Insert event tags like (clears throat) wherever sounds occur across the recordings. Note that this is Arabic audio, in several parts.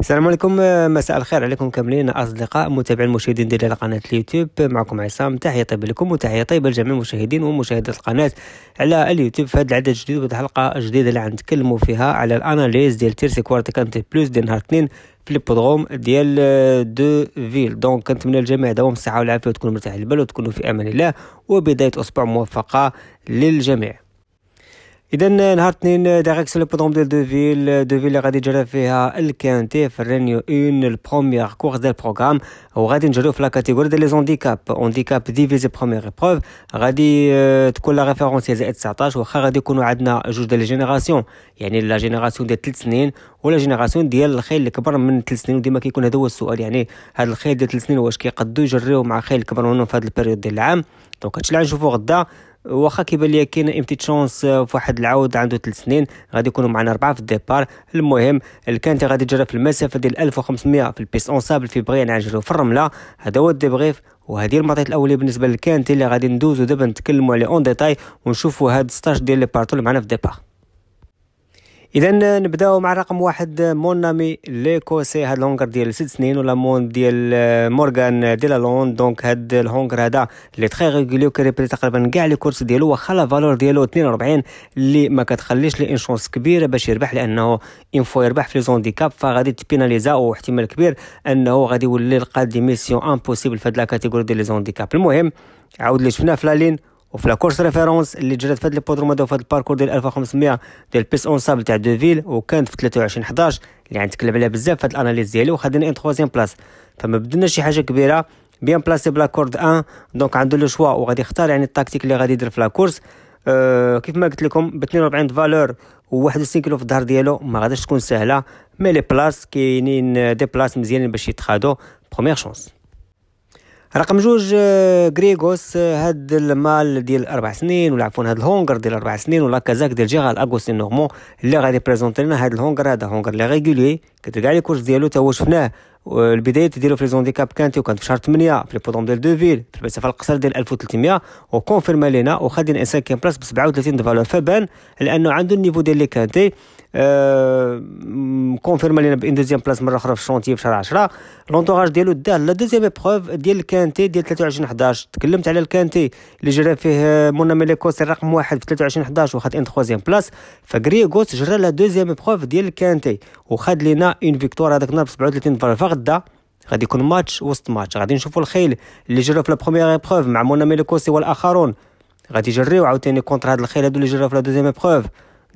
السلام عليكم آه، مساء الخير عليكم كاملين اصدقاء متابعين المشاهدين ديال قناه اليوتيوب معكم عصام تحيه طيبه لكم وتحيه طيبه لجميع المشاهدين ومشاهدات القناه على اليوتيوب في هذا العدد الجديد وهذه الحلقه الجديده اللي غنتكلموا فيها على الاناليز ديال تيرسي كوارت كانتي بلوس ديال نهار اثنين في البودروم ديال آه، دو فيل دونك كنتمنى للجميع دوام الصحه والعافيه وتكونوا مرتاحين البال وتكونوا في امان الله وبدايه اسبوع موفقه للجميع اذا نهار اثنين آه، داغيك سو لوبودروم ديال دوفيل آه، دوفيل اللي غادي يجرى فيها الكانتي في الرينيو اون البروميير كورس ديال البروغرام وغادي نجريو في لا كاتيغوري ديال لي زونديكاب اونديكاب ديفيزي بروميير ايبروف غادي آه، تكون لا ريفيرونسيال زائد 19 واخا غادي يكونوا عندنا جوج ديال جينيراسيون يعني لا جينيراسيون ديال 3 سنين ولا جينيراسيون ديال الخيل الكبر من 3 سنين وديما كيكون هذا هو السؤال يعني هاد الخيل ديال 3 سنين واش كيقدو يجريو مع خيل كبر منهم في هاد البيريود ديال العام دونك هادشي اللي غنشوفو غدا واخا كيبان ليا كاين امتي تشونس فواحد العود عنده 3 سنين غادي يكونوا معنا اربعه في الديبار المهم الكانتي غادي تجرب في المسافه ديال 1500 في البيس اونسابل في بغي عجلو في الرمله هذا هو الديبغيف وهذه المعطيات الاوليه بالنسبه للكانتي اللي غادي ندوزو دابا نتكلموا عليه اون ديتاي ونشوفوا هاد 16 ديال لي بارتو اللي معنا في الديبار اذا نبداو مع رقم واحد مونامي ليكوسي هاد الهونغر ديال ست سنين ولا مون ديال آه، مورغان لون دونك هاد الهونغر هذا لي تخي ريغولي وكريبري تقريبا كاع لي كورس ديالو واخا لا فالور ديالو 42 اللي ما كتخليش لي شونس كبيره باش يربح لانه اون فوا يربح في لي زونديكاب فغادي تبيناليزا واحتمال كبير انه غادي يولي القادم دي ميسيون امبوسيبل في هاد لا كاتيجوري ديال لي زونديكاب المهم عاود لي شفناه في لالين وفي لا كورس ريفيرونس اللي جرات في هذا البودروم هذا وفي هذا الباركور ديال 1500 ديال بيس اونسابل تاع دوفيل وكانت في 23 11 اللي غنتكلم عليها بزاف في هذا الاناليز ديالو وخدنا ان تخوازيام بلاس فما بدلنا شي حاجه كبيره بيان بلاسي بلا كورد 1 دونك عنده لو شوا وغادي يختار يعني التاكتيك اللي غادي يدير في لا كورس أه كيف ما قلت لكم ب 42 فالور و61 كيلو في الظهر ديالو ما غاديش تكون سهله مي لي بلاس كاينين دي بلاس مزيانين باش يتخادو بروميير شونس رقم جوج آه، غريغوس آه، هاد المال ديال اربع سنين ولا عفوا هاد الهونغر ديال اربع سنين ولا كازاك ديال جيرال اغوستين نورمون اللي غادي بريزونتي لنا هاد الهونغر هذا هونغر لي ريغولي كتلقى لي كورس ديالو تا هو شفناه آه، البدايات ديالو في ليزون ديكاب كانتي وكانت في شهر 8 في لي بودوم ديال دوفيل في المسافه القصيره ديال 1300 وكونفيرما لينا وخا دين ان سانكيام بلاس ب 37 فالور فبان لانه عنده النيفو ديال لي كانتي كونفيرما لينا بان دوزيام بلاص مره اخرى في الشونتي في شهر 10 لونتوراج ديالو داه لا دوزيام ابروف ديال الكانتي ديال 23 11 تكلمت على الكانتي اللي جرى فيه مونا ميليكوس الرقم واحد في 23 11 وخد ان تخوازيام بلاص فغريغوس جرى لا دوزيام ابروف ديال الكانتي وخد لينا اون فيكتوار هذاك النهار ب 37 فغدا غادي يكون ماتش وسط ماتش غادي نشوفوا الخيل اللي جرى في لا بروميير ابروف مع مونا ميليكوس والاخرون غادي يجريو عاوتاني كونتر هاد الخيل هادو اللي جرى في لا دوزيام ابروف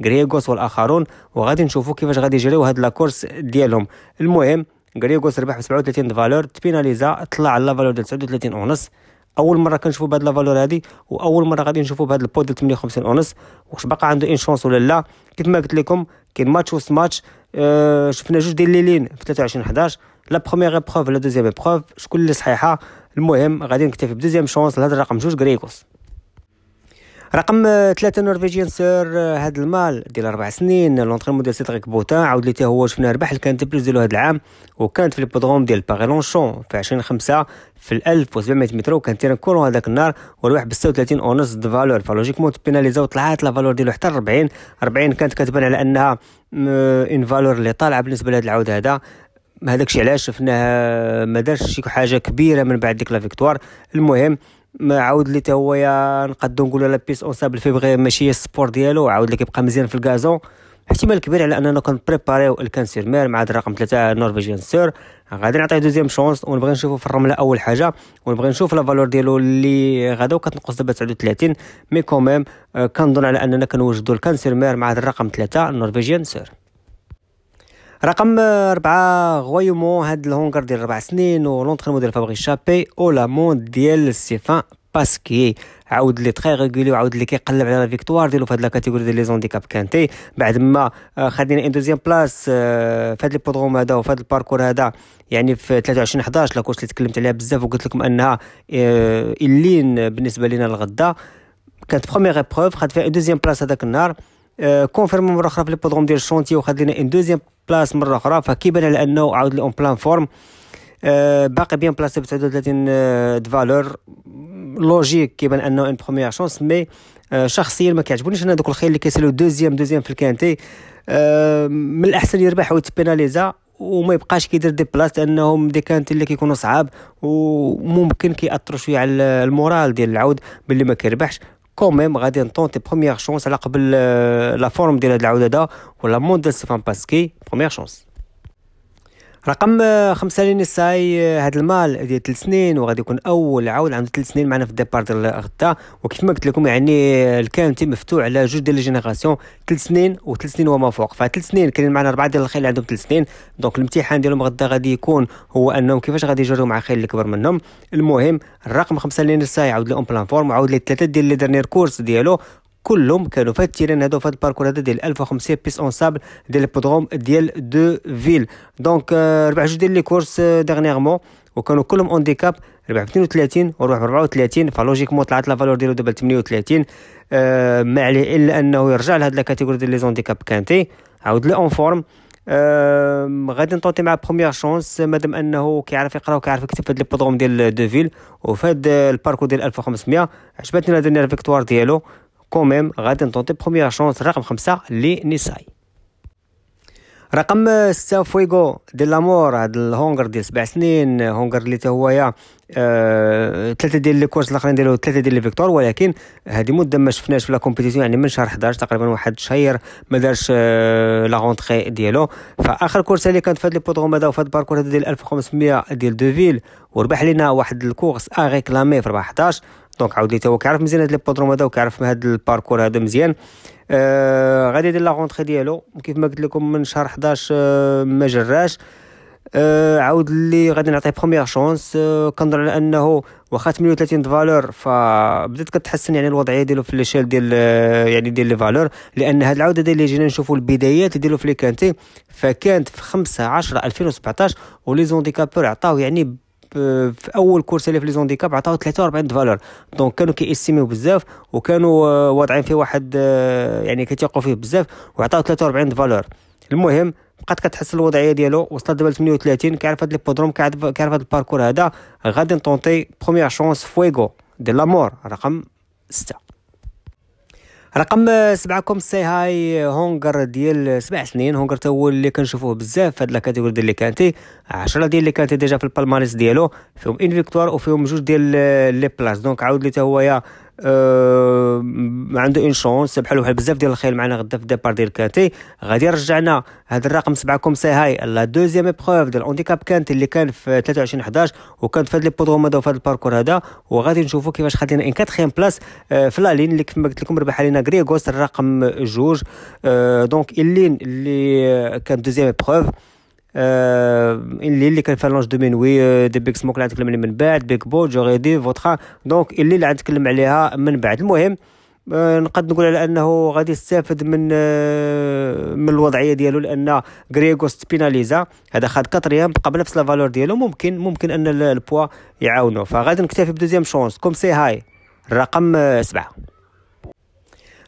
غريغوس والاخرون وغادي نشوفوا كيفاش غادي يجريو هاد لاكورس ديالهم المهم غريغوس ربح ب 37 فالور تبيناليزا طلع على لا فالور ديال 39 ونص اول مره كنشوفوا بهاد لا فالور هادي واول مره غادي نشوفوا بهاد البود ديال 58 ونص واش باقا عنده ان شونس ولا لا كيف ما قلت لكم كاين ماتش وسط ماتش آه، شفنا جوج ديال ليلين في 23 11 لا بروميير ابروف لا دوزيام ابروف شكون اللي صحيحه المهم غادي نكتفي بدوزيام شونس لهذا الرقم جوج غريغوس رقم ثلاثة نورفيجيان سير هذا آه، المال ديال أربع سنين لونتريمون ديال سيدريك بوتا عاود ليتي هو شفنا ربح الكانت بلوز ديالو هذا العام وكانت في البودغوم ديال باغي لونشون في 20 خمسة في الألف 1700 متر وكان تيران كورون هذاك النهار وربح ب 36 أونص د فالور فلوجيكمون تبيناليزا وطلعات لا فالور ديالو حتى 40 40 كانت كتبان على انها ان فالور اللي طالعه بالنسبه لهذا العود هذا هذاك الشيء علاش شفناه ما دارش شي حاجه كبيره من بعد ديك لا فيكتوار المهم ما عاود لي هو يا نقدو نقولوا لا بيس اون سابل في بغي ماشي السبور ديالو عاود لي كيبقى مزيان في الكازون احتمال كبير على اننا كنبريباريو الكانسير مير مع الرقم 3 النورفيجيان سير غادي نعطيه دوزيام شونس ونبغي نشوفو في الرمله اول حاجه ونبغي نشوف لا فالور ديالو اللي غدا وكتنقص دابا 39 مي كوميم آه، كنظن على اننا كنوجدو الكانسير مير مع الرقم 3 النورفيجيان سير رقم أربعة غويمون هاد الهونغر ديال ربع سنين ولونترينمون ديال فابري شابي ولامون ديال سيفان باسكي عاود لي تري ريغولي وعاود لي كيقلب على لا فيكتوار ديالو في هاد لا كاتيجوري ديال لي زونديكاب كانتي بعد ما آه، خدينا ان دوزيام بلاص آه، في هاد لي هذا وفي هاد الباركور هذا يعني في 23 11 لا كورس اللي تكلمت عليها بزاف وقلت لكم انها اللين آه، بالنسبه لينا الغدا كانت بروميير ايبروف خد فيها ان دوزيام بلاص هذاك النهار كونفيرم آه، مره اخرى في لي بودروم ديال الشونتي وخد لنا ان دوزيام بلاس مره اخرى فكيبان على انه عاود اون بلان فورم باقي بيان بلاسي ب 39 دفالور لوجيك كيبان انه اون بروميير شونس مي شخصيا ما كيعجبونيش انا دوك الخيل اللي كيسالو دوزيام دوزيام في الكانتي آه، من الاحسن يربح ويتبيناليزا وما يبقاش كيدير دي بلاص لانهم دي كانت اللي كيكونوا صعاب وممكن كيأثروا شويه على المورال ديال العود باللي ما كيربحش Quand même, Radien tente première chance à euh, la forme de la forme de la fin de la mode de la Première رقم خمسة لين الساي هاد المال ديال ثلاث سنين وغادي يكون اول عود عنده ثلاث سنين معنا في الديبار ديال غدا وكيف ما قلت لكم يعني الكانتي مفتوح على جوج ديال الجينيراسيون ثلاث سنين وثلاث سنين وما فوق فثلاث سنين كاين معنا اربعه ديال الخيل اللي عندهم ثلاث سنين دونك الامتحان ديالهم غدا غادي يكون هو انهم كيفاش غادي يجروا مع خيل اللي كبر منهم المهم الرقم خمسة لين الساي عاود لي اون بلان فورم وعاود لي ثلاثه ديال لي ديرنيير كورس ديالو كلهم كانوا في هاد التيران هادو فهاد هاد الباركور هذا ديال 1500 بيس اونسابل ديال البودروم ديال دو فيل دونك آه، ربع جوج ديال لي كورس آه، ديغنيغمون وكانوا كلهم اونديكاب ب 32 ب 34 فلوجيكمون طلعت لا فالور ديالو دابا 38 آه، ما عليه الا انه يرجع لهاد لا ديال لي زونديكاب كانتي عاود لي اون فورم أه غادي نطوطي مع بروميير شونس مادام انه كيعرف يقرا وكيعرف يكتب في هاد لي بودروم ديال دوفيل وفي هاد الباركو ديال 1500 عجبتني لا دينيير فيكتوار ديالو كون ميم غادي نتونتي بروميير شونس رقم خمسة نيساي رقم ستة فويغو دي لامور هاد الهونغر ديال سبع سنين هونغر اللي تا هويا آه ثلاثه ديال لي كورس الاخرين ديالو ثلاثه ديال لي فيكتور ولكن هادي مده ما شفناش في لا كومبيتيسيون يعني من شهر 11 تقريبا واحد شهير ما دارش آه، لا غونطري ديالو فاخر كورس اللي كانت في هاد لي بودغوم هذا وفي هاد الباركور هذا ديال 1500 ديال دوفيل وربح لينا واحد الكورس اغيكلامي في في 14 دونك عاود لي هو كيعرف مزيان هاد لي بودروم هذا وكيعرف هاد الباركور هذا مزيان آه غادي يدير لا غونتري ديالو كيف ما قلت لكم من شهر 11 آه، ما جراش آه عاود اللي غادي نعطيه بروميير شونس آه كنظن على انه واخا 38 فالور فبدات كتحسن يعني الوضعيه ديالو في ليشيل ديال آه، يعني ديال لي فالور لان هاد العوده ديال اللي جينا نشوفوا البدايات ديالو في لي كانتي فكانت في 5 10 2017 ولي زونديكابور عطاو يعني في اول كورس اللي في لي زونديكاب عطاو 43 فالور دونك كانوا كيستيميو بزاف وكانوا واضعين فيه واحد يعني كيتيقوا فيه بزاف وعطاو 43 فالور المهم بقات كتحس الوضعيه ديالو وصلت دابا 38 كيعرف هاد لي بودروم كيعرف هاد الباركور هذا غادي نطونتي بروميير شونس فويغو دي لامور رقم 6 رقم سبعكم كوم سي هاي هونغر ديال سبع سنين هونغر تا هو اللي كنشوفوه بزاف في هاد لاكاتيغوري ديال لي كانتي 10 ديال لي كانتي ديجا في البالماريس ديالو فيهم ان فيكتوار وفيهم جوج ديال لي بلاص دونك عاود لي تا هويا عنده اون شونس بحال بحال بزاف ديال الخيل معنا غدا في ديبار ديال كانتي غادي يرجعنا هذا الرقم سبعه كوم سي هاي لا دوزيام ايبروف ديال اونديكاب كانت اللي كان في 23 11 وكان في هذا البودغوم هذا وفي هذا الباركور هذا وغادي نشوفوا كيفاش خلينا لنا ان كاتخيام بلاس في لا لين اللي كما قلت لكم ربح علينا غريغوس الرقم جوج دونك أه، اللين اللي كان دوزيام ايبروف اللي اللي كان فالونج دو منوي دي بيك سموك اللي تكلم عليه من بعد بيك بول جوغيدي فوتخا دونك اللي اللي تكلم عليها من بعد المهم نقد نقول على انه غادي يستافد من من الوضعيه ديالو لان غريغوست بيناليزا هذا خد كاتريام بقى بنفس لا ديالو ممكن ممكن ان البوا يعاونو فغادي نكتفي بدوزيام شونس كوم سي هاي الرقم سبعه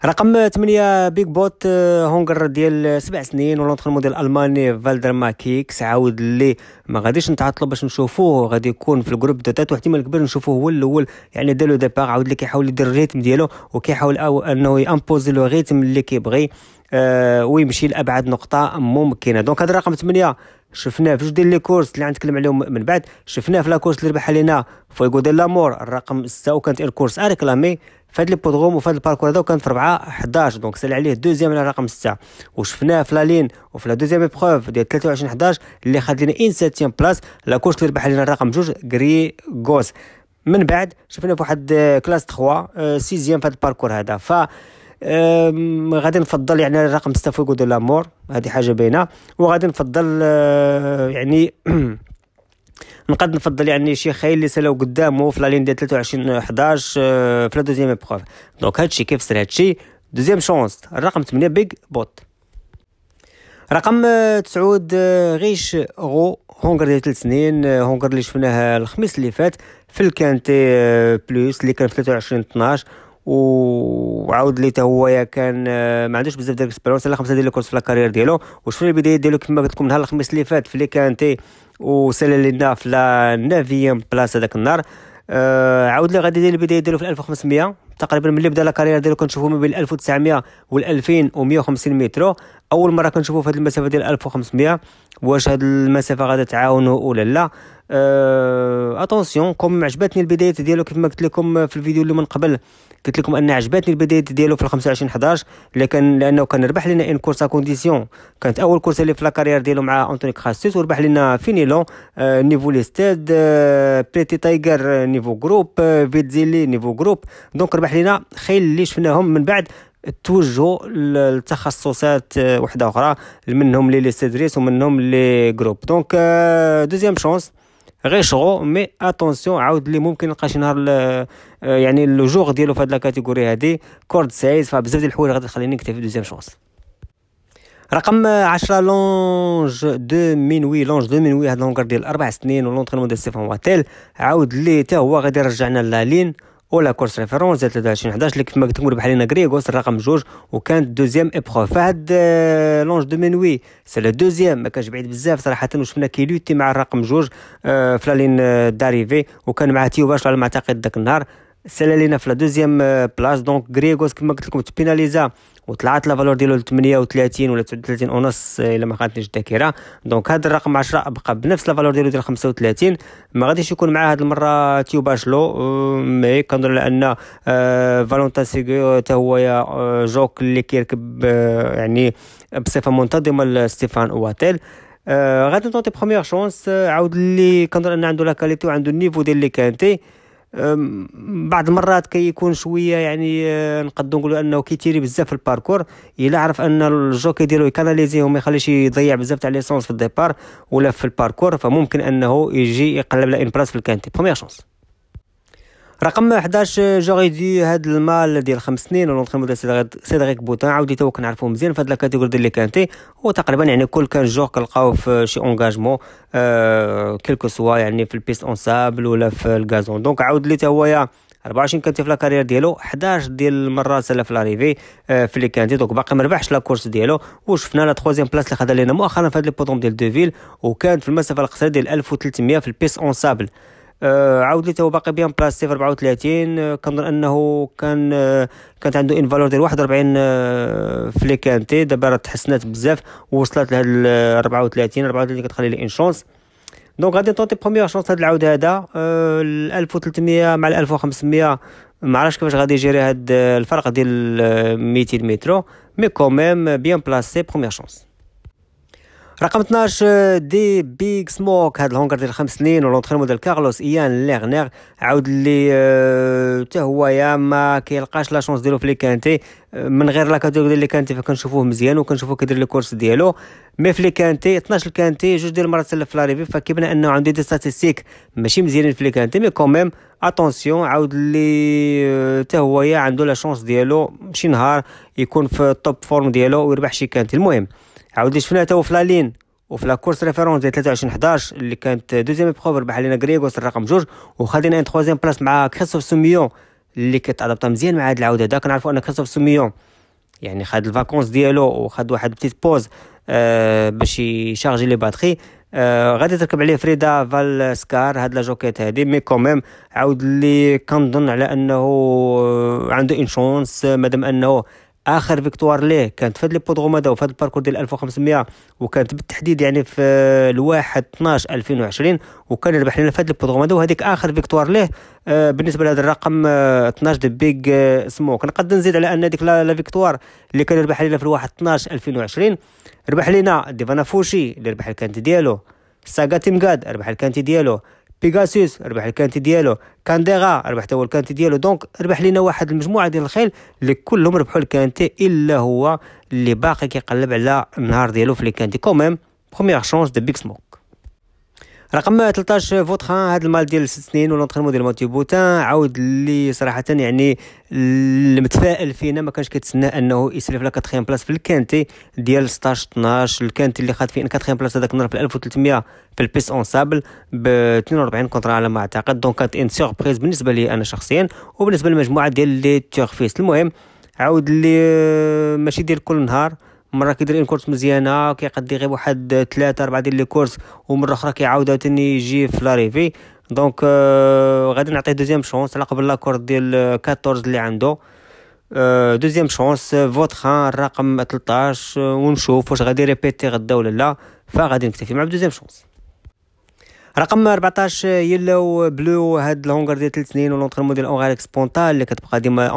رقم 8 بيك بوت هونغر ديال سبع سنين ولونترينمون ديال الالماني فالدر ماكيكس عاود اللي ما غاديش نتعطلوا باش نشوفوه غادي يكون في الجروب دو تات واحتمال كبير نشوفوه هو الاول يعني دار لو ديبار عاود اللي كيحاول يدير الريتم ديالو وكيحاول انه يامبوزي لو ريتم اللي كيبغي آه، ويمشي لابعد نقطه ممكنه دونك هذا الرقم 8 شفناه في جوج ديال لي كورس اللي غنتكلم عليهم من بعد شفناه في لاكورس اللي ربح علينا فويغو ديال لامور الرقم 6 وكانت الكورس اريكلامي في هذا البودغوم وفي هذا الباركور هذا وكان في 4 11 دونك سال عليه دوزيام على رقم 6 وشفناه في لا لين وفي لا دوزيام ايبروف ديال 23 11 اللي خد لنا ان سيتيام بلاس لاكورس اللي ربح علينا الرقم 2 غري غوس من بعد شفنا في واحد آه، كلاس 3 آه، سيزيام في هذا الباركور هذا ف غادي نفضل يعني الرقم 6 فوق دو لامور هذه حاجه باينه وغادي نفضل آه، يعني (clears throat) نقد نفضل يعني شي خيل اللي سالاو قدامه في لالين ديال 23 11 آه، في لا دوزيام ابروف دونك هادشي كيف سر هادشي دوزيام شونس الرقم 8 بيغ بوت رقم آه، تسعود غيش غو هونغر ديال 3 سنين هونغر اللي شفناه الخميس اللي فات في الكانتي بلوس اللي كان في 23 12 وعاود لي هو كان آه، ما عندوش بزاف ديال الاكسبيرونس على خمسه ديال الكورس في الكارير ديالو وشفنا البدايه ديالو كما قلت لكم نهار الخميس اللي فات في لي كانتي وسال لنا في لا نافيام بلاصه هذاك النهار آه عاود لي غادي يدير البدايه ديالو في 1500 تقريبا ملي بدا لا كارير ديالو كنشوفو ما بين 1900 و 2150 متر اول مره كنشوفوا في هذه المسافه ديال 1500 واش هذه المسافه غادا تعاونوا ولا لا أه... اتونسيون كوم عجبتني البدايات ديالو كيف ما قلت لكم في الفيديو اللي من قبل قلت لكم ان عجبتني البدايات ديالو في 25 11 لكن لانه كان ربح لنا ان كورسا كونديسيون كانت اول كورسه اللي في لاكارير ديالو مع انطوني كراسيس وربح لنا فينيلون آه نيفو لي ستاد آه بريتي تايجر نيفو جروب آه فيتزيلي نيفو جروب دونك ربح لنا خيل اللي شفناهم من بعد توجهوا لتخصصات آه، وحده اخرى منهم لي ليسيدريس ومنهم لي جروب دونك دوزيام شونس غيشغو مي اتونسيون عاود لي ممكن نلقى شي نهار آه، يعني لو جوغ ديالو في هاد لاكاتيغوري هادي كورد سايز فبزاف ديال الحوايج غادي تخليني نكتفي دوزيام شونس رقم 10 آه، لونج دو مينوي لونج دو مينوي هاد لونغر ديال اربع سنين ولونترينمون ديال ستيفان واتيل عاود لي حتى هو غادي يرجعنا للا لين ولا كورس ريفيرونس ديال 23 11 اللي كيف ما قلت لكم ربح لينا غريغوس الرقم جوج وكانت دوزيام ايبروف فهاد آه، لونج دو مينوي سي لو دوزيام ما كانش بعيد بزاف صراحه وشفنا كيلوتي مع الرقم جوج آه، في لا لين داريفي وكان تيو تيوباش على ما اعتقد ذاك النهار سالا لينا في لا دوزيام آه، بلاص دونك غريغوس كما قلت لكم تبيناليزا وطلعت لا فالور ديالو ل 38 ولا 39 ونص آه، الا ما خانتنيش الذاكره دونك هذا الرقم 10 بقى بنفس لا فالور ديالو ديال 35 ما غاديش يكون معاه هذه المره تيو باشلو آه، مي كنظن على ان آه، فالونتا سيغور حتى هو يا جوك اللي كيركب يعني بصفه منتظمه لستيفان اواتيل غادي نعطي بروميير شونس عاود اللي كنظن ان عنده لا كاليتي وعنده النيفو ديال اللي كانتي بعض المرات كيكون كي شويه يعني آه، نقدر نقولوا انه كيتيري بزاف في الباركور الا عرف ان الجوكي ديالو يكاناليزي وما يخليش يضيع بزاف تاع ليسونس في الديبار ولا في الباركور فممكن انه يجي يقلب لا اون بلاص في الكانتي بروميير شونس رقم 11 جوغي دي هاد المال ديال خمس سنين ولونترينمون ديال سيدريك بوتان عاودي تو كنعرفو مزيان في هاد لاكاتيغوري ديال لي كانتي هو تقريبا يعني كل كان جوغ كنلقاو في شي اونكاجمون آه كيلكو سوا يعني في البيست اون سابل ولا في الكازون دونك عاود لي تا 24 كانتي في لاكارير ديالو 11 ديال المرات سالا في لاريفي آه، في لي كانتي دونك باقي مربحش لاكورس ديالو وشفنا لا تخوازيام بلاس اللي خدا لينا مؤخرا في هاد لي بودوم ديال دوفيل وكانت في المسافه القصيره ديال 1300 في البيس اون سابل آه، عاود لي هو باقي بيان بلاس 034 آه، كنظن انه كان آه، كانت عنده ان فالور ديال 41 في لي كانتي دابا راه تحسنات بزاف ووصلت لهاد 34 34 كتخلي لي ان شونس دونك غادي نطوطي بروميير شونس هاد العود هذا ال 1300 مع 1500 ما عرفتش كيفاش غادي يجري هاد الفرق ديال 200 مترو مي كوميم بيان بلاسي بروميير شونس رقم 12 دي بيغ سموك هاد الهونغر ديال خمس سنين ولونترينمون ديال كارلوس ايان ليغنيغ عاود لي حتى آه، هو يا ما كيلقاش لا شونس ديالو في لي كانتي آه، من غير لا كاتيغوري ديال لي كانتي فكنشوفوه مزيان وكنشوفوه كيدير لي كورس ديالو مي في لي كانتي 12 كانتي جوج ديال المرات سلف في لاريفي فكيبان انه عنده دي ستاتيستيك ماشي مزيانين في لي كانتي مي كوميم اتونسيون عاود لي حتى آه، هو يا عنده لا شونس ديالو شي نهار يكون في التوب فورم ديالو ويربح شي كانتي المهم عاود شفنا تو في لالين وفي لاكورس ريفيرونس ديال 23 11 اللي كانت دوزيام بروف ربح علينا غريغوس الرقم جوج وخا ان تخوازيام بلاص مع كريستوف سوميون اللي كتعضبط مزيان مع هاد العوده هذا كنعرفوا ان كريستوف سوميون يعني خد الفاكونس ديالو وخد واحد بتيت بوز آه باش يشارجي لي باتري آه غادي تركب عليه فريدا فالسكار هاد لا جوكيت هادي مي كوميم عاود اللي كنظن على انه آه، عنده ان شونس مادام انه اخر فيكتوار ليه كانت في هذا مادا وفي هذا الباركور ديال 1500 وكانت بالتحديد يعني في الواحد 12 2020 وكان ربح لنا في هذا مادا وهذيك اخر فيكتوار ليه آه بالنسبه لهذا الرقم آه 12 دي بيج آه سموك نقدر نزيد على ان هذيك لا فيكتوار اللي كان ربح لنا في الواحد 12 2020 ربح لنا ديفانا فوشي اللي ربح الكانتي ديالو ساغا تيمغاد ربح الكانتي ديالو بيغاسوس ربح الكانتي ديالو كانديغا ربح هو الكانتي ديالو دونك ربح لنا واحد المجموعه ديال الخيل اللي كلهم ربحوا الكانتي الا هو اللي باقي كيقلب على النهار ديالو في الكانتي كوميم بروميير شونس دو بيكسمو رقم 13 فوتخان هذا المال ديال ست سنين ولونترينمون ديال ماتيو بوتان عاود اللي صراحه يعني المتفائل فينا ما كانش كيتسنى انه يسلف لا كاتخيام بلاص في الكانتي ديال 16 12 الكانتي اللي خد ان كاتخيام بلاص هذاك النهار في 1300 في البيس اون سابل ب 42 كونترا على ما اعتقد دونك كانت ان سيربريز بالنسبه لي انا شخصيا وبالنسبه للمجموعه ديال لي تيغفيس المهم عاود اللي ماشي ديال كل نهار مره كيدير ان كورس مزيانه كيقضي غير واحد ثلاثه اربعه ديال لي كورس ومره اخرى كيعاود عاوتاني يجي في لاريفي دونك آه غادي نعطيه دوزيام شونس على قبل لاكورد ديال 14 اللي عنده آه دوزيام شونس فوتخان الرقم 13 آه، ونشوف واش غادي ريبيتي غدا ولا لا فغادي نكتفي مع دوزيام شونس رقم 14 يلو بلو هاد الهونغر ديال 3 سنين ولونترينمون ديال اونغاريك سبونتال اللي كتبقى ديما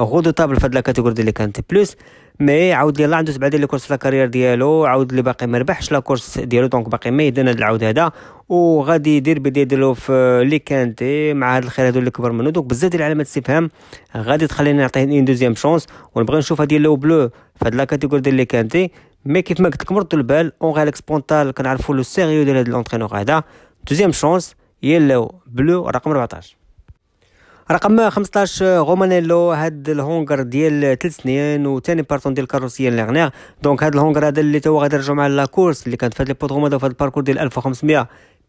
غو دو طابل فهاد لا كاتيغوري اللي كانت بلوس مي عاود يلاه عنده تبع ديال لي كورس في الكارير ديالو عاود اللي باقي ما ربحش لا كورس ديالو دونك باقي ما يدان هاد العود هذا وغادي يدير بدا يديرلو في لي كانتي مع هاد الخير هادو اللي كبر منه دونك بزاف ديال علامات استفهام غادي تخليني نعطيه اون دوزيام شونس ونبغي نشوف هادي لو بلو في هاد لا ديال لي كانتي مي كيف ما قلت لكم ردوا البال اون غالك سبونتال كنعرفوا لو سيريو ديال هاد لونترينور هذا دوزيام شونس يلو بلو رقم 14 رقم 15 رومانيلو هاد الهونغر ديال 3 سنين وثاني بارتون ديال الكاروسيه لغنا دونك هاد الهونغر هذا اللي تو غادي يرجعوا مع لاكورس اللي كانت في هاد لي بوتروم هذا في هاد الباركور ديال 1500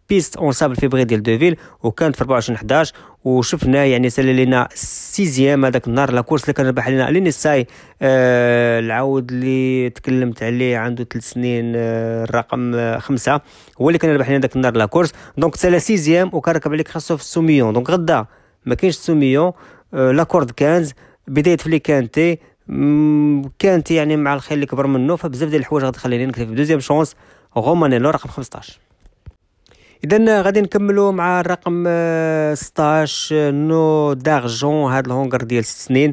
بيست اون سابل فيبغي ديال دوفيل وكانت في 24 11 وشفناه يعني سالي لينا السيزيام هذاك النهار لاكورس اللي كان ربح لينا لينيساي آه العود اللي تكلمت عليه عنده 3 سنين آه الرقم آه، خمسة هو اللي كان ربح لينا ذاك النهار لاكورس دونك سالا سيزيام وكان ركب عليك خاصو في السوميون دونك غدا ما كاينش سوميون آه، لاكورد كانز بدايه كانتي كانت يعني مع الخيل اللي كبر منه فبزاف ديال الحوايج غادي تخليني نكتب دوزيام شونس غومانيلو رقم 15 اذا غادي نكملوا مع الرقم 16 آه، آه، نو دارجون هاد الهونغر ديال 6 سنين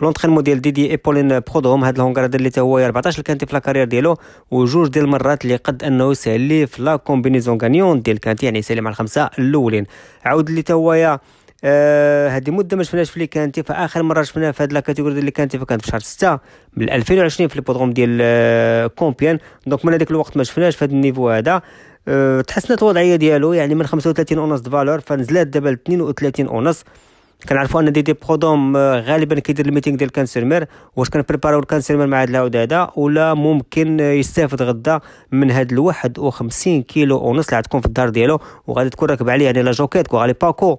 لونترينمون ديال ديدي ايبولين برودوم هاد الهونغر هذا اللي تا هو 14 كانتي كانت في لاكارير ديالو وجوج ديال المرات اللي قد انه يسالي في لا كومبينيزون غانيون ديال كانت يعني يسالي مع الخمسه الاولين عاود اللي تا هو آه، هذه مده ما شفناش في لي كانتي فاخر مره شفناه في هذه لاكاتيجوري ديال لي كانتي فكانت في شهر 6 من 2020 في ليبودروم ديال آه، كومبيان دونك من هذاك الوقت ما شفناش في هذا النيفو هذا أه تحسنت الوضعيه ديالو يعني من 35 اونص فالور فنزلات دابا ل 32 اونص كنعرفوا ان دي دي برودوم آه، غالبا كيدير الميتينغ ديال كانسيرمير واش كان كنبريباراو الكانسيرمير مع هاد العود هذا ولا ممكن يستافد غدا من هاد الواحد 51 كيلو ونص اللي غتكون في الدار ديالو وغادي تكون راكب عليه يعني لا جوكيت وغالي باكو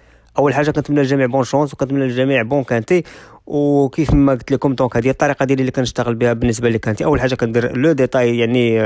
اول حاجه كنتمنى الجميع بون شونس وكنتمنى الجميع بون كانتي وكيف ما قلت لكم دونك هذه الطريقه ديالي اللي كنشتغل بها بالنسبه لي كانتي اول حاجه كندير لو ديتاي يعني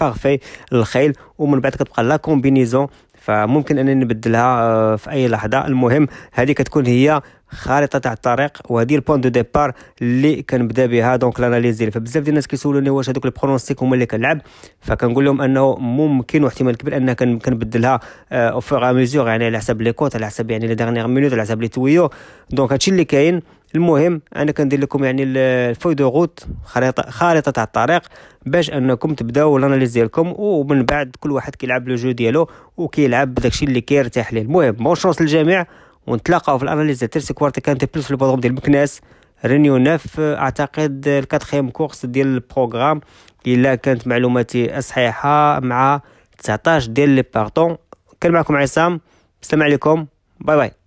بارفي آه، الخيل ومن بعد كتبقى لا كومبينيزون فممكن انني نبدلها آه، في اي لحظه المهم هذه كتكون هي خارطه تاع الطريق وهذه البوان دو ديبار اللي كنبدا بها دونك لاناليز ديالي فبزاف ديال الناس كيسولوني واش هذوك البرونوستيك هما اللي كنلعب فكنقول لهم انه ممكن واحتمال كبير انها كنبدلها اوفور ا ميزور يعني على حسب لي كوت على حسب يعني لي ديرنيير مينوت على حسب لي تويو دونك هادشي اللي كاين المهم انا كندير لكم يعني الفوي دو غوت خريطه خريطه تاع الطريق باش انكم تبداو الاناليز ديالكم ومن بعد كل واحد كيلعب لو جو ديالو وكيلعب داكشي اللي كيرتاح ليه المهم بون شونس للجميع ونتلاقاو في الاناليز ديال تيرسي كوارتي كانت بلوس في البودروم ديال مكناس رينيو ناف اعتقد الكاتخيام كورس ديال البروغرام الا كانت معلوماتي صحيحه مع 19 ديال لي بارتون كان معكم عصام السلام عليكم باي باي